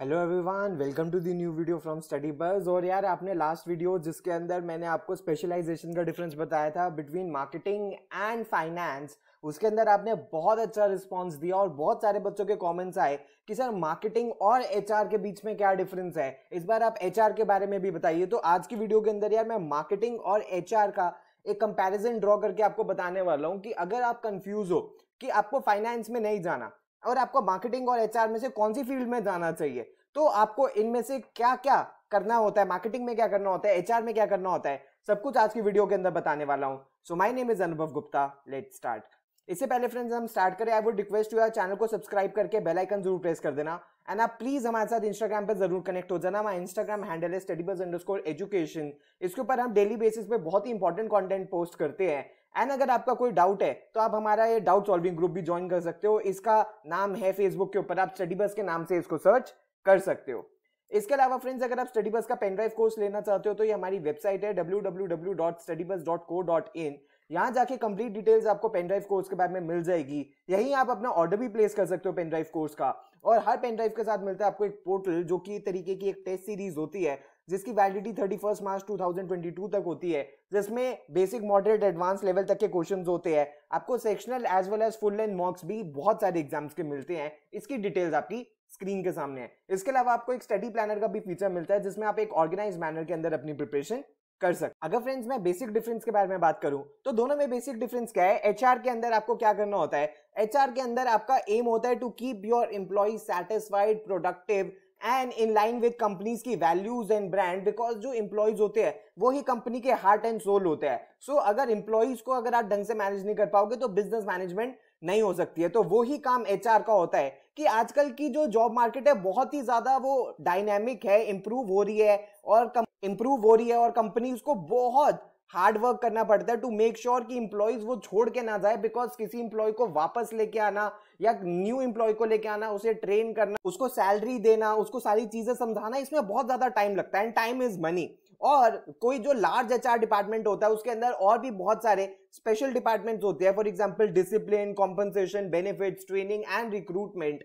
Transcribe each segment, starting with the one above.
hello everyone welcome to the new video from study bus और यार आपने last video जिसके अंदर मैंने आपको स्पेशलाइजेशन का डिफरेंस बताया था बिटवीन मार्केटिंग एंड फाइनेंस उसके अंदर आपने बहुत अच्छा रिस्पांस दिया और बहुत सारे बच्चों के कमेंट्स आए कि सर मार्केटिंग और एच के बीच में क्या डिफरेंस है इस बार आप एच के बारे में भी बताइए तो आज की वीडियो के अंदर यार मैं मार्केटिंग और एच का एक कंपेरिजन ड्रॉ करके आपको बताने वाला हूँ कि अगर आप कंफ्यूज हो कि आपको फाइनेंस में नहीं जाना और आपको मार्केटिंग और एचआर में से कौन सी फील्ड में जाना चाहिए तो आपको इनमें से क्या क्या करना होता है मार्केटिंग में क्या करना होता है एचआर में क्या करना होता है सब कुछ आज की वीडियो के अंदर बताने वाला हूँ सो माई नेम इज अनुभव गुप्ता लेट स्टार्ट इससे पहले फ्रेंड्स हम स्टार्ट करें I would request you channel को सब्सक्राइब करके बेल आइकन जरूर प्रेस कर देना एंड आप प्लीज हमारे साथ इंस्टाग्राम पर जरूर कनेक्ट हो जाना हमारा इंस्टाग्राम हैंडल है अंडर स्कोर एजुकेशन इसके ऊपर हम डेली बेसिस पे बहुत ही इंपॉर्टेंट कॉन्टेंट पोस्ट करते हैं एंड अगर आपका कोई डाउट है तो आप हमारा ये डाउट सॉल्विंग ग्रुप भी ज्वाइन कर सकते हो इसका नाम है फेसबुक के ऊपर आप स्टडी बस के नाम से इसको सर्च कर सकते हो इसके अलावा फ्रेंड्स अगर आप स्टडी बस का पेनड्राइव कोर्स लेना चाहते हो तो ये हमारी वेबसाइट है W W W dot dot dot study bus co in यहाँ जाके कंप्लीट डिटेल्स आपको ड्राइव कोर्स के बारे में मिल जाएगी यहीं आप अपना ऑर्डर भी प्लेस कर सकते हो पेन ड्राइव कोर्स का और हर पेन ड्राइव के साथ मिलता है आपको एक पोर्टल जो कि तरीके की एक टेस्ट सीरीज होती है जिसकी validity thirty first March two thousand twenty two तक होती है जिसमें बेसिक मॉडरेट एडवांस लेवल तक के क्वेश्चन होते हैं आपको sectional as well as full length mocks भी बहुत सारे एग्जाम्स के मिलते हैं इसकी डिटेल्स आपकी स्क्रीन के सामने है इसके अलावा आपको एक स्टडी प्लानर का भी फीचर मिलता है जिसमें आप एक ऑर्गेनाइज मैनर के अंदर अपनी प्रिपरेशन कर सकते अगर फ्रेंड्स मैं बेसिक डिफरेंस के बारे में बात करूं तो दोनों में बेसिक डिफरेंस क्या है एच के अंदर आपको क्या करना होता है एच के अंदर आपका एम होता है to keep your employ satisfied productive and in line with companies की वैल्यूज एंड ब्रांड बिकॉज जो इंप्लॉयज होते हैं वो ही कंपनी के हार्ट एंड सोल होते हैं सो so, अगर इंप्लॉयज को अगर आप ढंग से मैनेज नहीं कर पाओगे तो बिजनेस मैनेजमेंट नहीं हो सकती है तो वो ही काम एच का होता है कि आजकल की जो जॉब मार्केट है बहुत ही ज़्यादा वो डायनेमिक है इम्प्रूव हो रही है और इम्प्रूव हो रही है और कंपनी को बहुत हार्ड वर्क करना पड़ता है टू मेक श्योर कि इम्प्लॉयज वो छोड़ के ना जाए बिकॉज किसी इम्प्लॉय को वापस लेके आना या न्यू इम्प्लॉय को लेके आना उसे ट्रेन करना उसको सैलरी देना उसको सारी चीजें समझाना इसमें बहुत ज्यादा टाइम लगता है एंड टाइम इज मनी और कोई जो लार्ज एच डिपार्टमेंट होता है उसके अंदर और भी बहुत सारे स्पेशल डिपार्टमेंट्स होते हैं for example discipline compensation benefits training and recruitment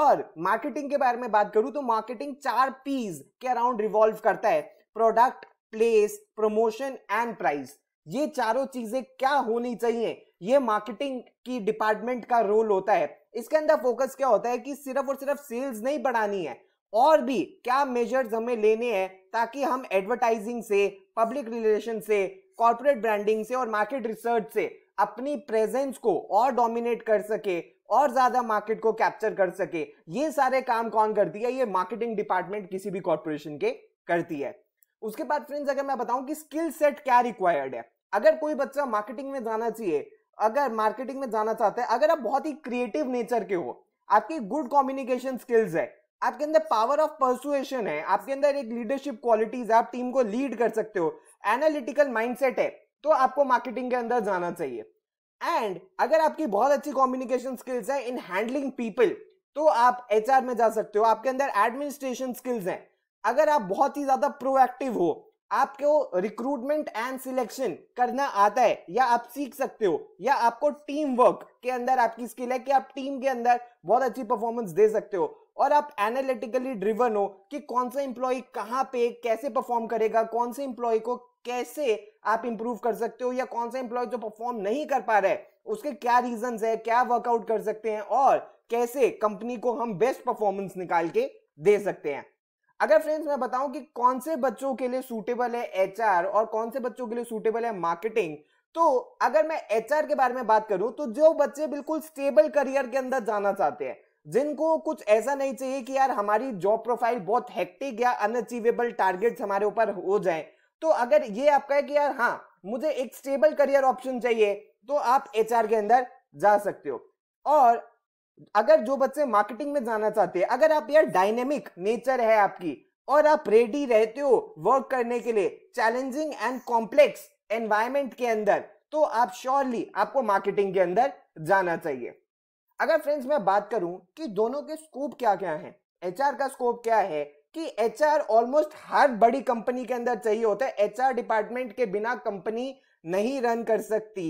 और मार्केटिंग के बारे में बात करूं तो मार्केटिंग चार पीज के अराउंड रिवॉल्व करता है product place promotion and price ये चारों चीजें क्या होनी चाहिए ये मार्केटिंग की डिपार्टमेंट का रोल होता है इसके अंदर फोकस क्या होता है कि सिर्फ और सिर्फ सेल्स नहीं बढ़ानी है और भी क्या मेजर्स हमें लेने हैं ताकि हम एडवर्टाइजिंग से पब्लिक रिलेशन से कॉरपोरेट ब्रांडिंग से और मार्केट रिसर्च से अपनी प्रेजेंस को और डोमिनेट कर सके और ज्यादा मार्केट को कैप्चर कर सके ये सारे काम कौन करती है ये मार्केटिंग डिपार्टमेंट किसी भी कॉरपोरेशन के करती है उसके बाद फ्रेंड्स अगर मैं बताऊं कि स्किल सेट क्या रिक्वायर्ड है अगर कोई बच्चा मार्केटिंग में जाना चाहिए अगर मार्केटिंग में जाना चाहता है अगर आप बहुत ही क्रिएटिव नेचर के हो आपकी गुड कम्युनिकेशन स्किल्स है आपके अंदर पावर ऑफ परसुएशन है आपके अंदर एक लीडरशिप क्वालिटीज आप टीम को लीड कर सकते हो एनालिटिकल माइंडसेट है तो आपको मार्केटिंग के अंदर जाना चाहिए एंड अगर आपकी बहुत अच्छी कॉम्युनिकेशन स्किल्स है इन हैंडलिंग पीपल तो आप एच में जा सकते हो आपके अंदर एडमिनिस्ट्रेशन स्किल्स हैं अगर आप बहुत ही ज्यादा प्रोएक्टिव हो आपको रिक्रूटमेंट एंड सिलेक्शन करना आता है या आप सीख सकते हो या आपको टीम वर्क के अंदर आपकी स्किल है कि आप टीम के अंदर बहुत अच्छी परफॉर्मेंस दे सकते हो और आप एनालिटिकली ड्रिवन हो कि कौन सा इंप्लॉय कहाँ पे कैसे परफॉर्म करेगा कौन से इंप्लॉय को कैसे आप इंप्रूव कर सकते हो या कौन सा इंप्लॉय जो परफॉर्म नहीं कर पा रहा है उसके क्या रीजन है क्या वर्कआउट कर सकते हैं और कैसे कंपनी को हम बेस्ट परफॉर्मेंस निकाल के दे सकते हैं अगर फ्रेंड्स मैं बताऊं कि कौन से बच्चों के लिए सूटेबल है एचआर और कौन से बच्चों के लिए सूटेबल है मार्केटिंग तो अगर मैं एचआर के बारे में बात करूं तो जो बच्चे बिल्कुल स्टेबल करियर के अंदर जाना चाहते हैं जिनको कुछ ऐसा नहीं चाहिए कि यार हमारी जॉब प्रोफाइल बहुत हेक्टिक या अनअचीवेबल टारगेट्स हमारे ऊपर हो जाए तो अगर ये आपका है कि यार हाँ मुझे एक स्टेबल करियर ऑप्शन चाहिए तो आप एचआर के अंदर जा सकते हो और अगर जो बच्चे मार्केटिंग में जाना चाहते हैं अगर आप यार डायनेमिक नेचर है आपकी और आप रेडी रहते हो वर्क करने के लिए चैलेंजिंग एंड कॉम्प्लेक्स एनवायरमेंट के अंदर तो आप श्योरली आपको मार्केटिंग के अंदर जाना चाहिए अगर फ्रेंड्स मैं बात करूं कि दोनों के स्कोप क्या क्या हैं एचआर का स्कोप क्या है कि एचआर ऑलमोस्ट हर बड़ी कंपनी के अंदर चाहिए होता है एचआर डिपार्टमेंट के बिना कंपनी नहीं रन कर सकती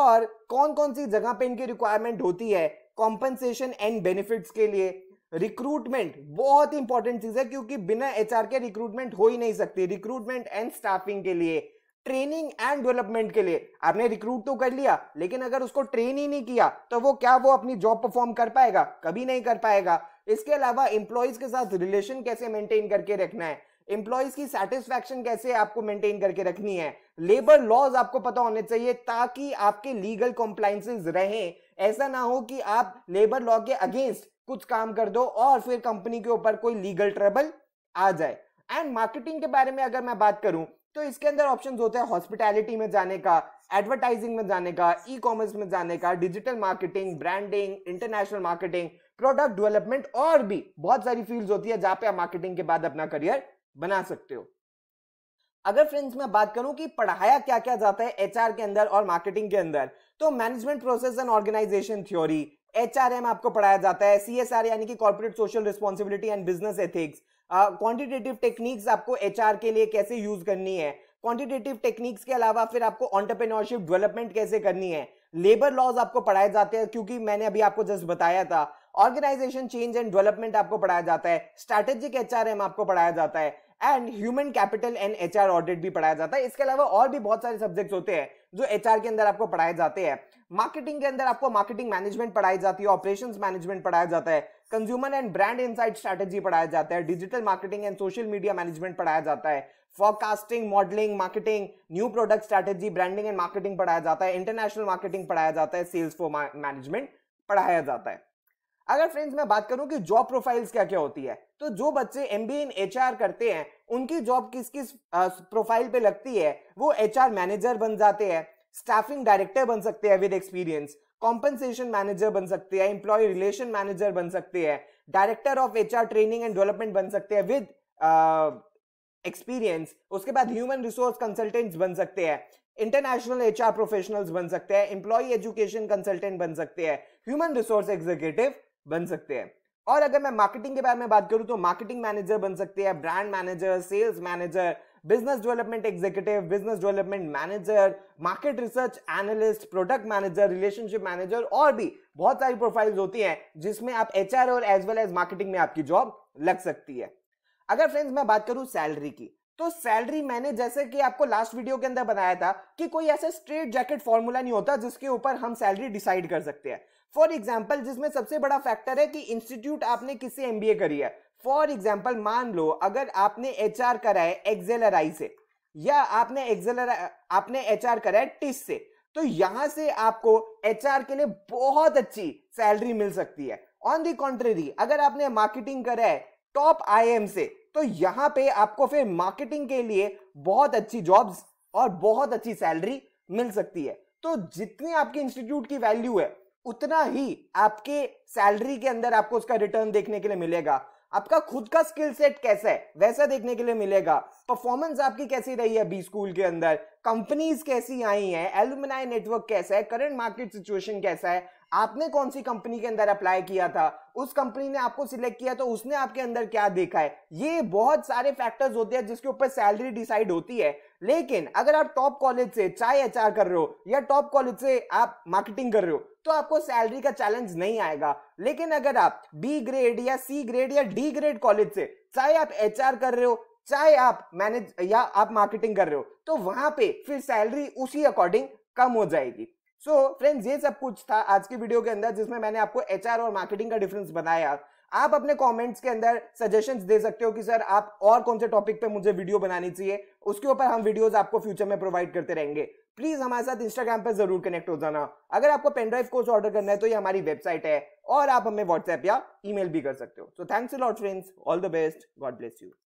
और कौन कौन सी जगह पे इनकी रिक्वायरमेंट होती है कॉम्पनसेशन एंड बेनिफिट्स के लिए रिक्रूटमेंट बहुत इंपॉर्टेंट चीज है क्योंकि बिना एचआर के रिक्रूटमेंट हो ही नहीं सकती रिक्रूटमेंट एंड स्टाफिंग के लिए ट्रेनिंग एंड डेवलपमेंट के लिए आपने रिक्रूट तो कर लिया लेकिन अगर उसको ट्रेन ही नहीं किया तो वो क्या वो अपनी जॉब परफॉर्म कर पाएगा कभी नहीं कर पाएगा इसके अलावा इंप्लॉयज के साथ रिलेशन कैसे मेंटेन करके रखना है एम्प्लॉयज की सेटिस्फैक्शन कैसे आपको मेंटेन करके रखनी है लेबर लॉज आपको पता होने चाहिए ताकि आपके लीगल कॉम्प्लाइंसेज रहें ऐसा ना हो कि आप लेबर लॉ के अगेंस्ट कुछ काम कर दो और फिर कंपनी के ऊपर कोई लीगल ट्रबल आ जाए एंड मार्केटिंग के बारे में अगर मैं बात करूं तो इसके अंदर ऑप्शन होते हैं हॉस्पिटैलिटी में जाने का एडवर्टाइजिंग में जाने का ई कॉमर्स में जाने का digital marketing branding international marketing product development और भी बहुत सारी फील्ड्स होती है जहां पे आप मार्केटिंग के बाद अपना करियर बना सकते हो अगर फ्रेंड्स मैं बात करूं कि पढ़ाया क्या क्या जाता है एचआर के अंदर और मार्केटिंग के अंदर तो management process and organisation theory H आपको पढ़ाया जाता है सीएसआर यानी कि corporate social responsibility and business ethics quantitative techniques आपको एचआर के लिए कैसे यूज करनी है क्वांटिटेटिव टेक्निक्स के अलावा फिर आपको ऑन्टरप्रेन्योरशिप डेवलपमेंट कैसे करनी है लेबर लॉज आपको पढ़ाए जाते हैं क्योंकि मैंने अभी आपको जस्ट बताया था ऑर्गेनाइजेशन चेंज एंड डेवलपमेंट आपको पढ़ाया जाता है स्ट्रैटेजिक एचआरएम आपको पढ़ाया जाता है and human capital and H R audit भी पढ़ाया जाता है इसके अलावा और भी बहुत सारे सब्जेक्ट्स होते हैं जो एच के अंदर आपको पढ़ाए जाते हैं मार्केटिंग के अंदर आपको मार्केटिंग मैनेजमेंट पढ़ाई जाती है ऑपरेशन मैनेजमेंट पढ़ाया जाता है consumer and brand insight strategy पढ़ाया जाता है digital marketing and social media management पढ़ाया जाता है forecasting modelling marketing new product strategy branding and marketing पढ़ाया जाता है इंटरनेशनल मार्केटिंग पढ़ाया जाता है सेल्स फॉर मैनेजमेंट पढ़ाया जाता है अगर फ्रेंड्स मैं बात करूं कि जॉब प्रोफाइल्स क्या क्या होती है तो जो बच्चे एम बी इन एच करते हैं उनकी जॉब किस किस प्रोफाइल पे लगती है वो एच आर मैनेजर बन जाते हैं स्टाफिंग डायरेक्टर बन सकते हैं विद एक्सपीरियंस कॉम्पनसेशन मैनेजर बन सकते हैं एम्प्लॉय रिलेशन मैनेजर बन सकते हैं director of H R training and development बन सकते हैं विद एक्सपीरियंस उसके बाद ह्यूमन रिसोर्स कंसल्टेंट्स बन सकते हैं इंटरनेशनल एच आर प्रोफेशनल्स बन सकते हैं एम्प्लॉय एजुकेशन कंसल्टेंट बन सकते हैं ह्यूमन रिसोर्स एग्जीक्यूटिव बन सकते हैं और अगर मैं मार्केटिंग के बारे में बात करूं तो मार्केटिंग मैनेजर बन सकते हैं brand manager sales manager business development executive business development manager market research analyst product manager relationship manager और भी बहुत सारी प्रोफाइल्स होती हैं जिसमें आप एच और एज वेल एज मार्केटिंग में आपकी जॉब लग सकती है अगर फ्रेंड्स मैं बात करूं सैलरी की तो सैलरी मैंने जैसे कि आपको लास्ट वीडियो के अंदर बताया था कि कोई ऐसा स्ट्रेट जैकेट फॉर्मूला नहीं होता जिसके ऊपर हम सैलरी डिसाइड कर सकते हैं फॉर एग्जाम्पल जिसमें सबसे बड़ा फैक्टर है कि इंस्टीट्यूट आपने किससे एमबीए करी है फॉर एग्जाम्पल मान लो अगर आपने एच आर करा है एक्सेलराई से या आपने एक्सेलर आपने एच आर करा है टिस से तो यहां से आपको एच आर के लिए बहुत अच्छी सैलरी मिल सकती है ऑन दी कॉन्ट्रेरी अगर आपने मार्केटिंग करा है टॉप आई एम से तो यहाँ पे आपको फिर मार्केटिंग के लिए बहुत अच्छी जॉब्स और बहुत अच्छी सैलरी मिल सकती है तो जितनी आपकी इंस्टीट्यूट की वैल्यू है उतना ही आपके सैलरी के अंदर आपको उसका रिटर्न देखने के लिए मिलेगा आपका खुद का स्किल सेट कैसा है वैसा देखने के लिए मिलेगा परफॉर्मेंस आपकी कैसी रही है बी स्कूल के अंदर कंपनीज कैसी आई हैं एलुमिनाई नेटवर्क कैसा है करंट मार्केट सिचुएशन कैसा है आपने कौन सी कंपनी के अंदर अप्लाई किया था उस कंपनी ने आपको सिलेक्ट किया तो उसने आपके अंदर क्या देखा है ये बहुत सारे फैक्टर्स होते हैं जिसके ऊपर सैलरी डिसाइड होती है लेकिन अगर आप टॉप कॉलेज से चाहे एच कर रहे हो या टॉप कॉलेज से आप मार्केटिंग कर रहे हो तो आपको सैलरी का चैलेंज नहीं आएगा लेकिन अगर आप बी ग्रेड या सी ग्रेड या डी ग्रेड कॉलेज से चाहे आप एच कर रहे हो चाहे आप मैनेज या आप मार्केटिंग कर रहे हो तो वहां पे फिर सैलरी उसी अकॉर्डिंग कम हो जाएगी सो so, फ्रेंड्स ये सब कुछ था आज की वीडियो के अंदर जिसमें मैंने आपको एच और मार्केटिंग का डिफरेंस बताया आप अपने कमेंट्स के अंदर सजेशंस दे सकते हो कि सर आप और कौन से टॉपिक पे मुझे वीडियो बनानी चाहिए उसके ऊपर हम वीडियोस आपको फ्यूचर में प्रोवाइड करते रहेंगे प्लीज हमारे साथ इंस्टाग्राम पर जरूर कनेक्ट हो जाना अगर आपको पेनड्राइव कोर्स ऑर्डर करना है तो ये हमारी वेबसाइट है और आप हमें व्हाट्सएप या ईमेल भी कर सकते हो so thanks lot friends all the best God bless you